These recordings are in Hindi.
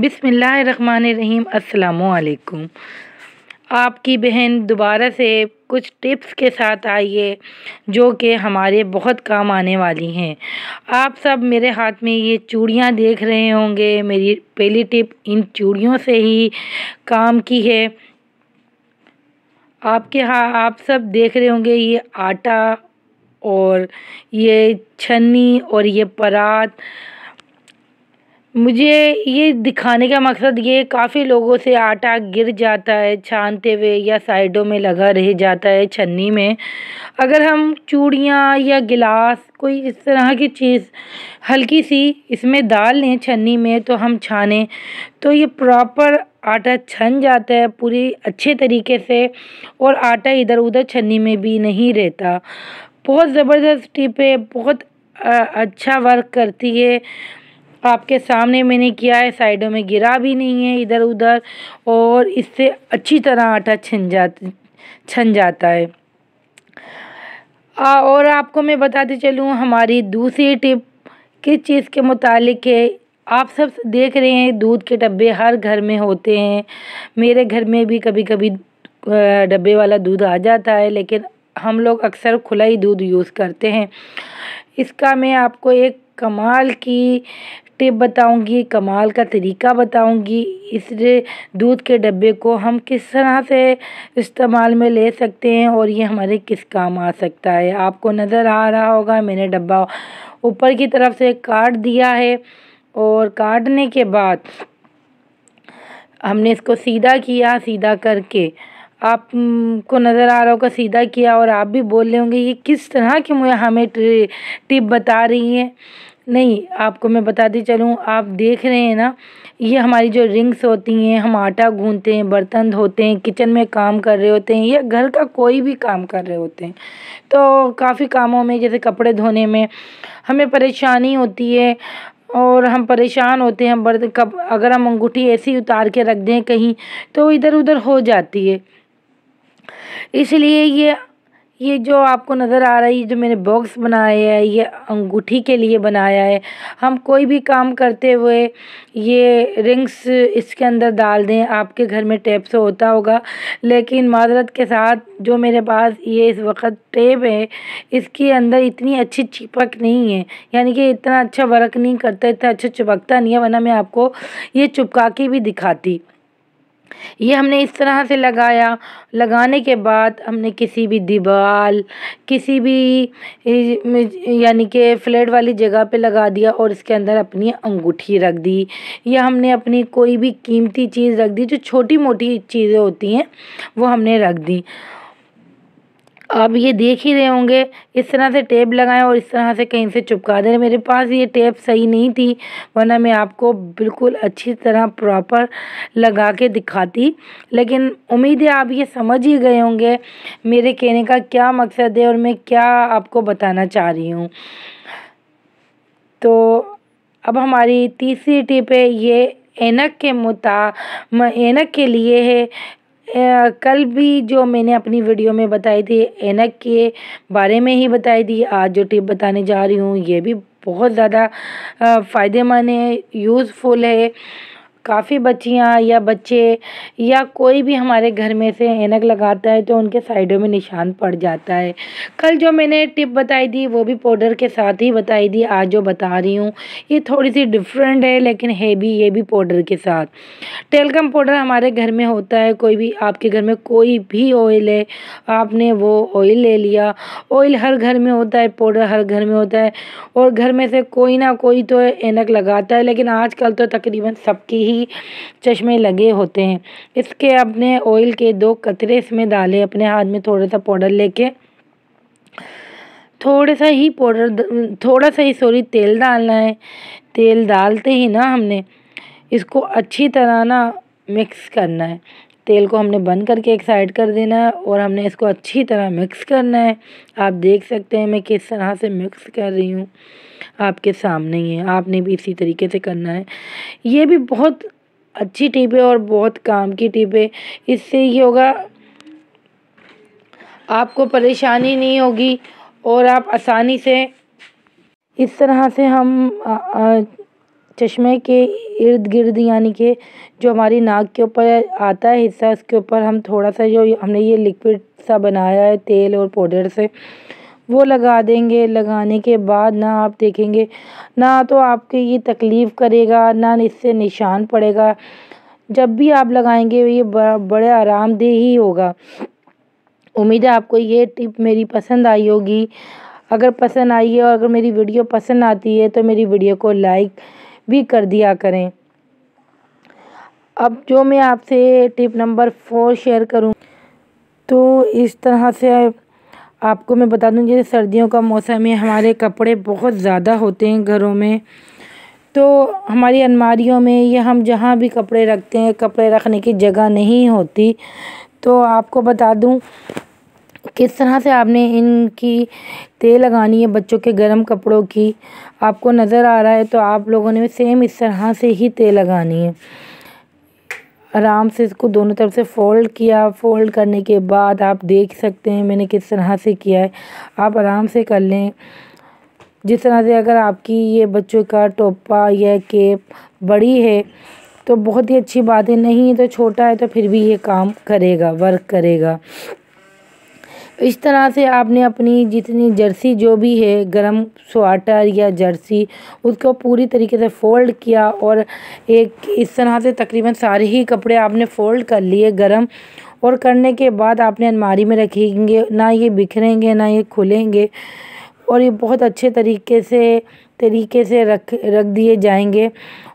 बिसमीम् अल्लाम आपकी बहन दोबारा से कुछ टिप्स के साथ आई है जो कि हमारे बहुत काम आने वाली हैं आप सब मेरे हाथ में ये चूड़ियाँ देख रहे होंगे मेरी पहली टिप इन चूड़ियों से ही काम की है आपके हाँ आप सब देख रहे होंगे ये आटा और ये छन्नी और ये परात मुझे ये दिखाने का मकसद ये काफ़ी लोगों से आटा गिर जाता है छानते हुए या साइडों में लगा रह जाता है छन्नी में अगर हम चूड़ियाँ या गिलास कोई इस तरह की चीज़ हल्की सी इसमें डाल लें छन्नी में तो हम छाने तो ये प्रॉपर आटा छन जाता है पूरी अच्छे तरीके से और आटा इधर उधर छन्नी में भी नहीं रहता बहुत ज़बरदस्त टिप है बहुत अच्छा वर्क करती है आपके सामने मैंने किया है साइडों में गिरा भी नहीं है इधर उधर और इससे अच्छी तरह आटा छन जा छन जाता है आ, और आपको मैं बताते चलूँ हमारी दूसरी टिप किस चीज़ के मुतालिक है आप सब देख रहे हैं दूध के डब्बे हर घर में होते हैं मेरे घर में भी कभी कभी डब्बे वाला दूध आ जाता है लेकिन हम लोग अक्सर खुला ही दूध यूज़ करते हैं इसका मैं आपको एक कमाल की टिप बताऊंगी कमाल का तरीका बताऊंगी इस दूध के डब्बे को हम किस तरह से इस्तेमाल में ले सकते हैं और ये हमारे किस काम आ सकता है आपको नज़र आ रहा होगा मैंने डब्बा ऊपर की तरफ से काट दिया है और काटने के बाद हमने इसको सीधा किया सीधा करके आपको नज़र आ रहा होगा सीधा किया और आप भी बोल रहे होंगे ये किस तरह की मुझे हमें टिप बता रही हैं नहीं आपको मैं बताती चलूँ आप देख रहे हैं ना ये हमारी जो रिंग्स होती हैं हम आटा गूंथते हैं बर्तन धोते हैं किचन में काम कर रहे होते हैं या घर का कोई भी काम कर रहे होते हैं तो काफ़ी कामों में जैसे कपड़े धोने में हमें परेशानी होती है और हम परेशान होते हैं बर्तन कप अगर हम अंगूठी ऐसी उतार के रख दें कहीं तो इधर उधर हो जाती है इसलिए ये ये जो आपको नज़र आ रही है जो मैंने बॉक्स बनाया है ये अंगूठी के लिए बनाया है हम कोई भी काम करते हुए ये रिंग्स इसके अंदर डाल दें आपके घर में टेप से होता होगा लेकिन माजरत के साथ जो मेरे पास ये इस वक्त टेप है इसके अंदर इतनी अच्छी चिपक नहीं है यानी कि इतना अच्छा वर्क नहीं करता इतना अच्छा चिपकता नहीं है वरना मैं आपको ये चुपका के भी दिखाती ये हमने इस तरह से लगाया लगाने के बाद हमने किसी भी दीवार किसी भी यानी कि फ्लैट वाली जगह पे लगा दिया और इसके अंदर अपनी अंगूठी रख दी या हमने अपनी कोई भी कीमती चीज़ रख दी जो छोटी मोटी चीज़ें होती हैं वो हमने रख दी आप ये देख ही रहे होंगे इस तरह से टेप लगाएं और इस तरह से कहीं से चुपका दें मेरे पास ये टेप सही नहीं थी वरना मैं आपको बिल्कुल अच्छी तरह प्रॉपर लगा के दिखाती लेकिन उम्मीद है आप ये समझ ही गए होंगे मेरे कहने का क्या मकसद है और मैं क्या आपको बताना चाह रही हूँ तो अब हमारी तीसरी टिप है ये एनक के मुता एनक के लिए है कल भी जो मैंने अपनी वीडियो में बताई थी ऐनक के बारे में ही बताई थी आज जो टिप बताने जा रही हूँ ये भी बहुत ज़्यादा फ़ायदेमंद है यूज़फुल है काफ़ी बच्चियाँ या बच्चे या कोई भी हमारे घर में से ऐनक लगाता है तो उनके साइडों में निशान पड़ जाता है कल जो मैंने टिप बताई थी वो भी पाउडर के साथ ही बताई थी आज जो बता रही हूँ ये थोड़ी सी डिफरेंट है लेकिन है भी ये भी पाउडर के साथ टेलकम पाउडर हमारे घर में होता है कोई भी आपके घर में कोई भी ऑयल है आपने वो ऑयल ले लिया ऑयल हर घर में होता है पाउडर हर घर में होता है और घर में से कोई ना कोई तो ऐनक लगाता है लेकिन आज तो तकरीबन सबकी ही ही चश्मे लगे होते हैं इसके अपने ऑयल के दो कतरे इसमें डाले अपने हाथ में थोड़ा सा पाउडर लेके थोड़ा सा ही पाउडर थोड़ा सा ही सॉरी तेल डालना है तेल डालते ही ना हमने इसको अच्छी तरह ना मिक्स करना है तेल को हमने बंद करके एक साइड कर देना है और हमने इसको अच्छी तरह मिक्स करना है आप देख सकते हैं मैं किस तरह से मिक्स कर रही हूँ आपके सामने ही है आपने भी इसी तरीके से करना है ये भी बहुत अच्छी टिप है और बहुत काम की टिप है इससे ये होगा आपको परेशानी नहीं होगी और आप आसानी से इस तरह से हम चश्मे के इर्द गिर्द यानी कि जो हमारी नाक के ऊपर आता है हिस्सा उसके ऊपर हम थोड़ा सा जो हमने ये लिक्विड सा बनाया है तेल और पाउडर से वो लगा देंगे लगाने के बाद ना आप देखेंगे ना तो आपके ये तकलीफ़ करेगा ना इससे निशान पड़ेगा जब भी आप लगाएंगे ये बड़े आरामदेह ही होगा उम्मीद है आपको ये टिप मेरी पसंद आई होगी अगर पसंद आई है और अगर मेरी वीडियो पसंद आती है तो मेरी वीडियो को लाइक भी कर दिया करें अब जो मैं आपसे टिप नंबर फोर शेयर करूँ तो इस तरह से आपको मैं बता दूं जैसे सर्दियों का मौसम है हमारे कपड़े बहुत ज़्यादा होते हैं घरों में तो हमारी अलमारियों में या हम जहाँ भी कपड़े रखते हैं कपड़े रखने की जगह नहीं होती तो आपको बता दूं किस तरह से आपने इनकी तेल लगानी है बच्चों के गर्म कपड़ों की आपको नज़र आ रहा है तो आप लोगों ने सेम इस तरह से ही तेल लगानी है आराम से इसको दोनों तरफ से फ़ोल्ड किया फ़ोल्ड करने के बाद आप देख सकते हैं मैंने किस तरह से किया है आप आराम से कर लें जिस तरह से अगर आपकी ये बच्चों का टोपा या केप बड़ी है तो बहुत ही अच्छी बात है नहीं तो छोटा है तो फिर भी ये काम करेगा वर्क करेगा इस तरह से आपने अपनी जितनी जर्सी जो भी है गरम स्वाटर या जर्सी उसको पूरी तरीके से फ़ोल्ड किया और एक इस तरह से तकरीबन सारे ही कपड़े आपने फ़ोल्ड कर लिए गरम और करने के बाद आपने अलमारी में रखेंगे ना ये बिखरेंगे ना ये खुलेंगे और ये बहुत अच्छे तरीके से तरीके से रख रख दिए जाएंगे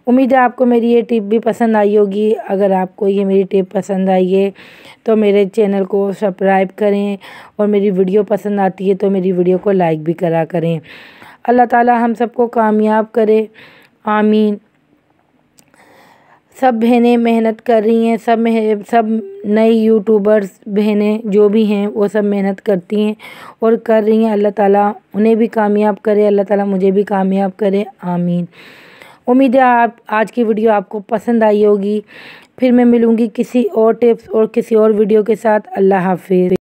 उम्मीद है आपको मेरी ये टिप भी पसंद आई होगी अगर आपको ये मेरी टिप पसंद आई है तो मेरे चैनल को सब्सक्राइब करें और मेरी वीडियो पसंद आती है तो मेरी वीडियो को लाइक भी करा करें अल्लाह ताला हम सबको कामयाब करे आमीन सब बहनें मेहनत कर रही हैं सब सब नए यूट्यूबर्स बहनें जो भी हैं वो सब मेहनत करती हैं और कर रही हैं अल्लाह ताला उन्हें भी कामयाब करे अल्लाह ताला मुझे भी कामयाब करे आमीन उम्मीद है आप आज की वीडियो आपको पसंद आई होगी फिर मैं मिलूँगी किसी और टिप्स और किसी और वीडियो के साथ अल्लाह हाफिज़